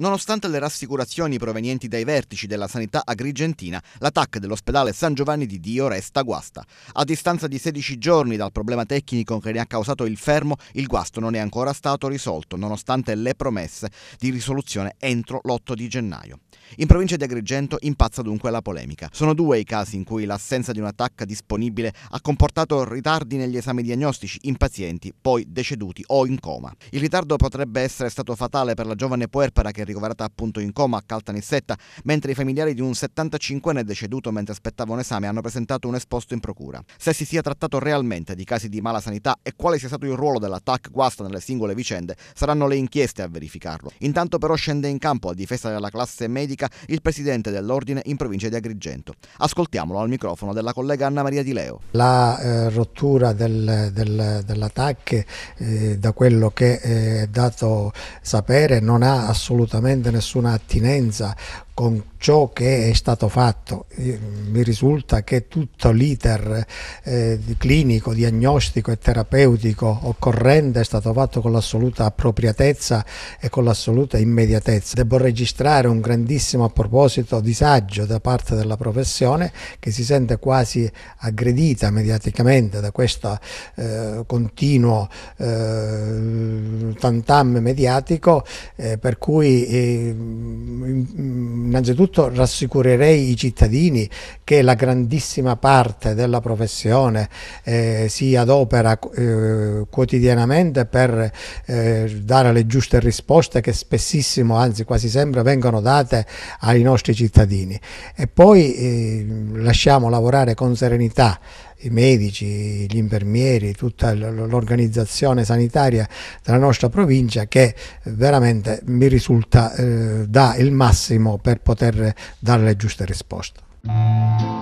Nonostante le rassicurazioni provenienti dai vertici della sanità agrigentina, l'attacco dell'ospedale San Giovanni di Dio resta guasta. A distanza di 16 giorni dal problema tecnico che ne ha causato il fermo, il guasto non è ancora stato risolto, nonostante le promesse di risoluzione entro l'8 di gennaio. In provincia di Agrigento impazza dunque la polemica. Sono due i casi in cui l'assenza di un'attacca disponibile ha comportato ritardi negli esami diagnostici in pazienti poi deceduti o in coma. Il ritardo potrebbe essere stato fatale per la giovane puerpera che ricoverata appunto in coma a Caltanissetta, mentre i familiari di un 75enne deceduto mentre aspettava un esame hanno presentato un esposto in procura. Se si sia trattato realmente di casi di mala sanità e quale sia stato il ruolo dell'attack guasta nelle singole vicende, saranno le inchieste a verificarlo. Intanto però scende in campo a difesa della classe medica il presidente dell'ordine in provincia di Agrigento. Ascoltiamolo al microfono della collega Anna Maria Di Leo. La eh, rottura del, del, dell'attack, eh, da quello che eh, è dato sapere, non ha assolutamente assolutamente nessuna attinenza con ciò che è stato fatto. Mm, mi risulta che tutto l'iter eh, clinico, diagnostico e terapeutico occorrente è stato fatto con l'assoluta appropriatezza e con l'assoluta immediatezza. Devo registrare un grandissimo a proposito disagio da parte della professione che si sente quasi aggredita mediaticamente da questo eh, continuo eh, tantam mediatico eh, per cui eh, innanzitutto rassicurerei i cittadini che la grandissima parte della professione eh, si adopera eh, quotidianamente per eh, dare le giuste risposte che spessissimo, anzi quasi sempre, vengono date ai nostri cittadini. E poi eh, lasciamo lavorare con serenità i medici, gli infermieri, tutta l'organizzazione sanitaria della nostra provincia che veramente mi risulta eh, dà il massimo per poter dare le giuste risposte.